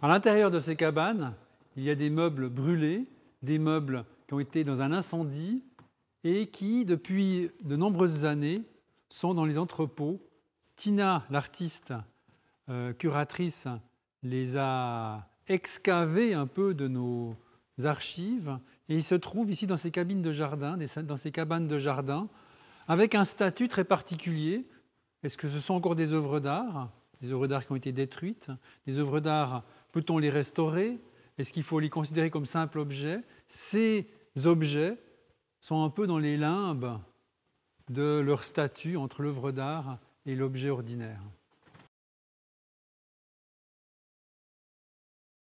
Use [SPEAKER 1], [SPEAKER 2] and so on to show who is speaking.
[SPEAKER 1] À l'intérieur de ces cabanes, il y a des meubles brûlés, des meubles qui ont été dans un incendie et qui, depuis de nombreuses années, sont dans les entrepôts. Tina, l'artiste euh, curatrice, les a excavés un peu de nos archives et ils se trouvent ici dans ces cabines de jardin, dans ces cabanes de jardin, avec un statut très particulier. Est-ce que ce sont encore des œuvres d'art Des œuvres d'art qui ont été détruites, des œuvres d'art Peut-on les restaurer Est-ce qu'il faut les considérer comme simples objets Ces objets sont un peu dans les limbes de leur statut entre l'œuvre d'art et l'objet ordinaire.